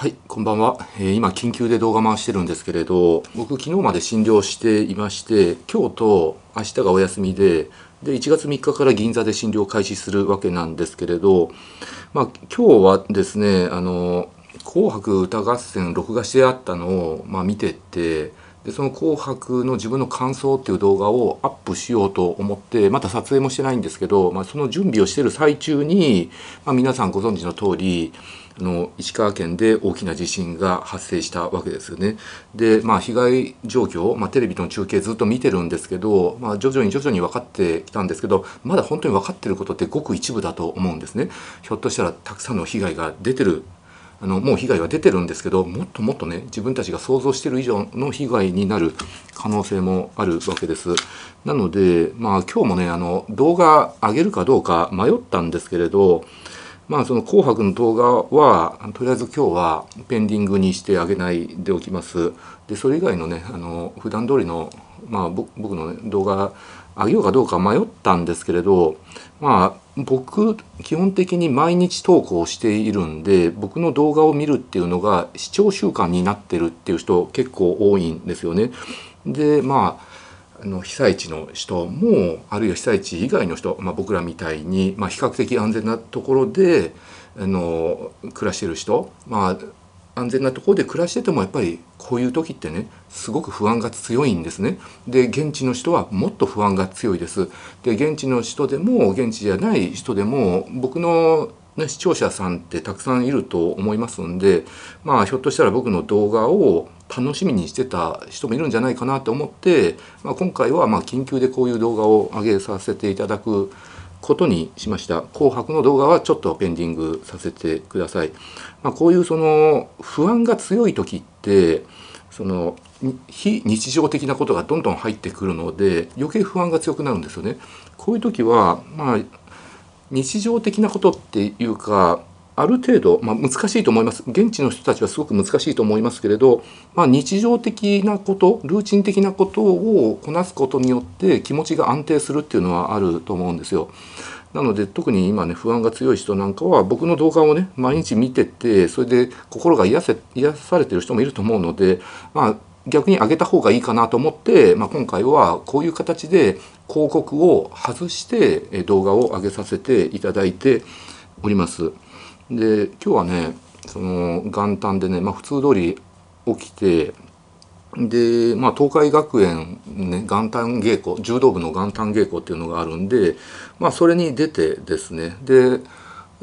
はい、こんばんは。えー、今、緊急で動画回してるんですけれど、僕、昨日まで診療していまして、今日と明日がお休みで、で、1月3日から銀座で診療開始するわけなんですけれど、まあ、今日はですね、あの、紅白歌合戦録画してあったのを、まあ、見てて、でその「紅白」の自分の感想っていう動画をアップしようと思ってまだ撮影もしてないんですけど、まあ、その準備をしてる最中に、まあ、皆さんご存知の通りあの石川県で大きな地震が発生したわけですよね。で、まあ、被害状況、まあ、テレビの中継ずっと見てるんですけど、まあ、徐々に徐々に分かってきたんですけどまだ本当に分かってることってごく一部だと思うんですね。ひょっとしたらたくさんの被害が出てるあのもう被害は出てるんですけどもっともっとね自分たちが想像してる以上の被害になる可能性もあるわけです。なのでまあ今日もねあの動画上げるかどうか迷ったんですけれどまあその「紅白」の動画はとりあえず今日はペンディングにしてあげないでおきます。でそれ以外のねあの普段通りのまあ僕の、ね、動画あげようかどうか迷ったんですけれどまあ僕基本的に毎日投稿しているんで僕の動画を見るっていうのが視聴習慣になってるっていう人結構多いんですよね。でまああの被災地の人もあるいは被災地以外の人、まあ、僕らみたいに、まあ、比較的安全なところであの暮らしてる人、まあ、安全なところで暮らしててもやっぱりこういう時ってねすごく不安が強いんですねで現地の人はもっと不安が強いですで現地の人でも現地じゃない人でも僕のね、視聴者さんってたくさんいると思いますんで、まあ、ひょっとしたら僕の動画を楽しみにしてた人もいるんじゃないかなと思って、まあ、今回はま緊急でこういう動画を上げさせていただくことにしました。紅白の動画はちょっとペンディングさせてください。まあ、こういうその不安が強い時って、その非日常的なことがどんどん入ってくるので余計不安が強くなるんですよね。こういう時はまあ日常的なことっていうかある程度、まあ、難しいと思います現地の人たちはすごく難しいと思いますけれど、まあ、日常的なことルーチン的なことをこなすことによって気持ちが安定するっていうのはあると思うんですよ。なので特に今ね不安が強い人なんかは僕の動画をね毎日見ててそれで心が癒せ癒されてる人もいると思うので、まあ、逆に上げた方がいいかなと思って、まあ、今回はこういう形で広告を外して動画を上げさせていただいております。で今日はねその元旦でね、まあ、普通通り起きてで、まあ、東海学園、ね、元旦稽古柔道部の元旦稽古っていうのがあるんで、まあ、それに出てですねで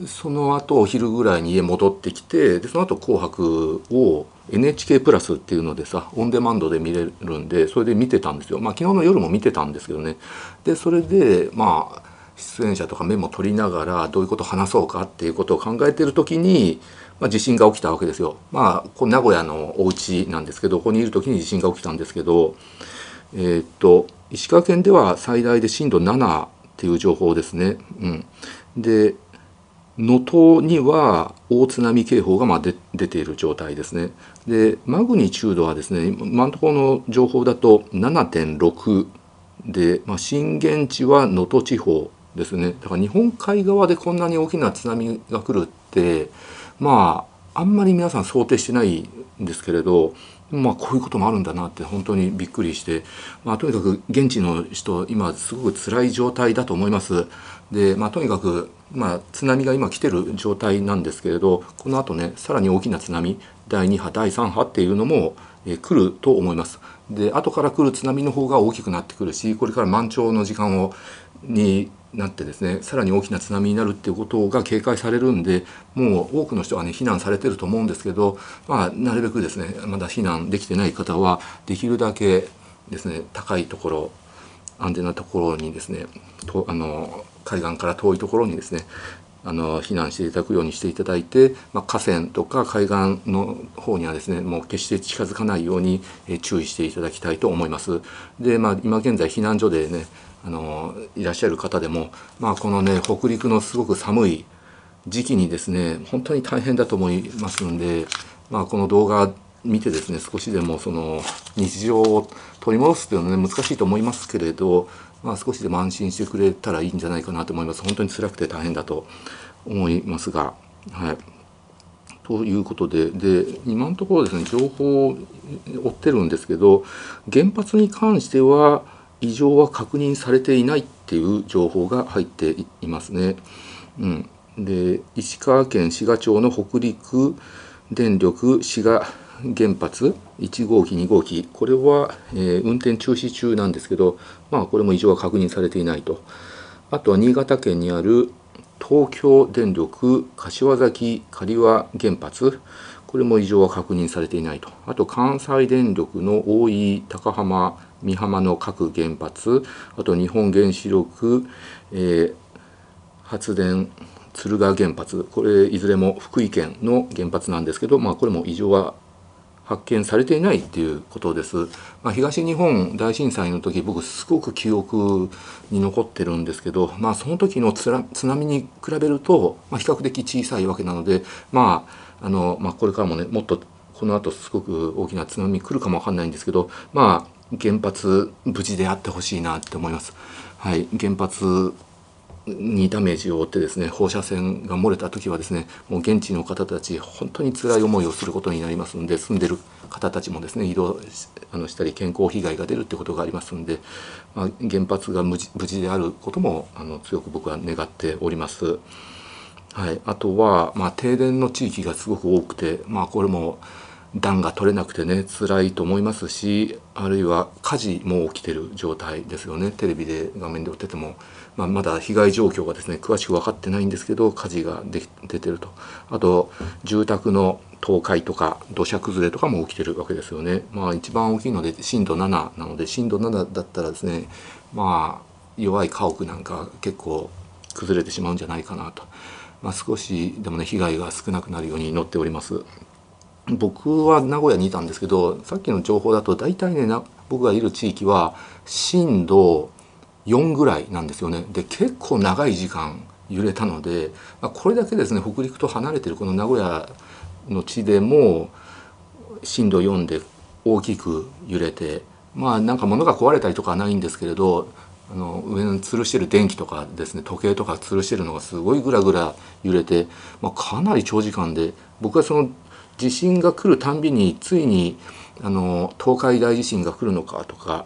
その後お昼ぐらいに家戻ってきてでその後紅白」を NHK プラスっていうのでさオンデマンドで見れるんでそれで見てたんですよまあ昨日の夜も見てたんですけどねでそれでまあ出演者とかメモ取りながらどういうことを話そうかっていうことを考えてる時に、まあ、地震が起きたわけですよ。まあ、こ名古屋のお家なんですけどここにいる時に地震が起きたんですけど、えー、っと石川県では最大で震度7っていう情報ですね。うん、で能登には大津波警報がまあで出ている状態ですね。でマグニチュードはですね今のところの情報だと7.6で、まあ、震源地は能登地方ですねだから日本海側でこんなに大きな津波が来るってまああんまり皆さん想定してないんですけれどまあこういうこともあるんだなって本当にびっくりして、まあ、とにかく現地の人今すごく辛い状態だと思います。でまあ、とにかく、まあ、津波が今来てる状態なんですけれどこのあとねさらに大きな津波第2波第3波っていうのも、えー、来ると思います。で後から来る津波の方が大きくなってくるしこれから満潮の時間をになってですねさらに大きな津波になるっていうことが警戒されるんでもう多くの人はね避難されてると思うんですけど、まあ、なるべくですねまだ避難できてない方はできるだけですね高いところ安全なところにですねとあの海岸から遠いところにですねあの避難していただくようにしていただいて、まあ、河川とか海岸の方にはですねもう決して近づかないように注意していただきたいと思います。で、まあ、今現在避難所でねあのいらっしゃる方でも、まあ、このね北陸のすごく寒い時期にですね本当に大変だと思いますんで、まあ、この動画見てですね少しでもその日常を取り戻すというのは、ね、難しいと思いますけれど、まあ、少しでも安心してくれたらいいんじゃないかなと思います本当に辛くて大変だと思いますが。はいということでで今のところですね情報を追ってるんですけど原発に関しては異常は確認されていないっていう情報が入っていますね。うん、で石川県志賀町の北陸電力志賀原発1号機2号機これは、えー、運転中止中なんですけど、まあ、これも異常は確認されていないとあとは新潟県にある東京電力柏崎刈羽原発これも異常は確認されていないと。あと関西電力の大井、高浜、美浜の各原発、あと日本原子力、えー、発電敦賀原発、これいずれも福井県の原発なんですけど、まあ、これも異常は発見されていないっていうことです。まあ、東日本大震災の時僕すごく記憶に残ってるんですけど、まあ、その時の津波に比べると、まあ、比較的小さいわけなのでまああの、まあ、これからもねもっとこの後すごく大きな津波来るかもわかんないんですけどまあ原発無事であってほしいなって思います。はい、原発にダメージを負ってですね放射線が漏れた時はですねもう現地の方たち本当に辛い思いをすることになりますので住んでる方たちもですね移動あのしたり健康被害が出るってことがありますので、まあ、原発が無事であることもあの強く僕は願っております。はい、あとは、まあ、停電の地域がすごく多くて、まあ、これも暖が取れなくてね辛いと思いますしあるいは火事も起きてる状態ですよねテレビで画面で追ってても、まあ、まだ被害状況がですね詳しく分かってないんですけど火事が出てるとあと住宅の倒壊とか土砂崩れとかも起きてるわけですよねまあ一番大きいので震度7なので震度7だったらですねまあ弱い家屋なんか結構崩れてしまうんじゃないかなと。まあ、少しでもね被害が少なくなるように祈っております。僕は名古屋にいたんですけどさっきの情報だと大体ね僕がいる地域は震度4ぐらいなんですよね。で結構長い時間揺れたので、まあ、これだけですね北陸と離れてるこの名古屋の地でも震度4で大きく揺れてまあなんか物が壊れたりとかはないんですけれどあの上に吊るしてる電気とかですね時計とか吊るしてるのがすごいグラグラ揺れて、まあ、かなり長時間で僕はその地震が来るたんびについにあの東海大地震が来るのかとか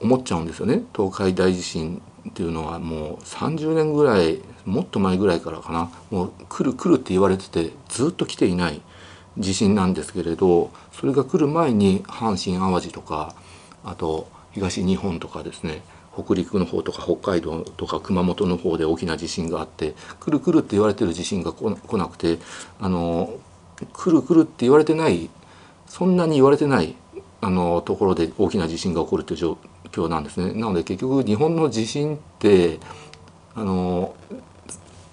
思っちゃうんですよね東海大地震っていうのはもう30年ぐらいもっと前ぐらいからかなもう来る来るって言われててずっと来ていない地震なんですけれどそれが来る前に阪神・淡路とかあと東日本とかですね北陸の方とか北海道とか熊本の方で大きな地震があってくるくるって言われてる地震が来なくてあのくるくるって言われてないそんなに言われてないあのところで大きな地震が起こるという状況なんですね。なので結局日本の地震ってあの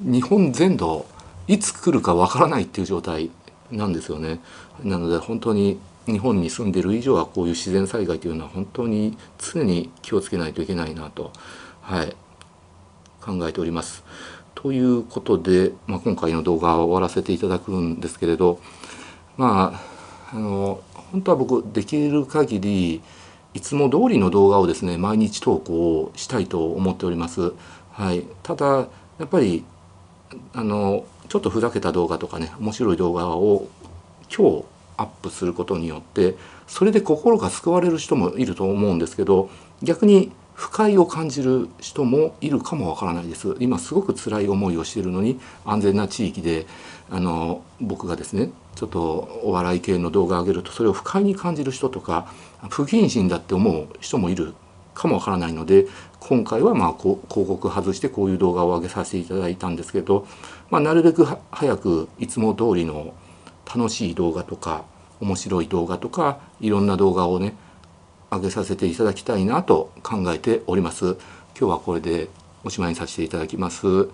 日本全土いつ来るかわからないっていう状態なんですよね。なので本当に日本に住んでる以上はこういう自然災害というのは本当に常に気をつけないといけないなと、はい、考えております。ということで、まあ、今回の動画は終わらせていただくんですけれどまああの本当は僕できる限りいつも通りの動画をですね毎日投稿したいと思っております。はい、ただやっぱりあのちょっとふざけた動画とかね面白い動画を今日アップすることによってそれで心が救われる人もいると思うんですけど逆に不快を感じる人もいるかもわからないです今すごく辛い思いをしているのに安全な地域であの僕がですねちょっとお笑い系の動画を上げるとそれを不快に感じる人とか不謹慎だって思う人もいるかもわからないので今回はまあ広告外してこういう動画を上げさせていただいたんですけど、まあ、なるべく早くいつも通りの楽しい動画とか面白い動画とかいろんな動画をね上げさせていただきたいなと考えております今日はこれでおしまいにさせていただきます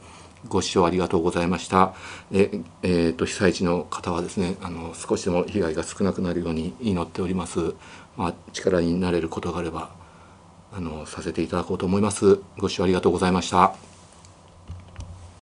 ご視聴ありがとうございましたええーと、被災地の方はですねあの少しでも被害が少なくなるように祈っております、まあ、力になれることがあればあのさせていただこうと思いますご視聴ありがとうございました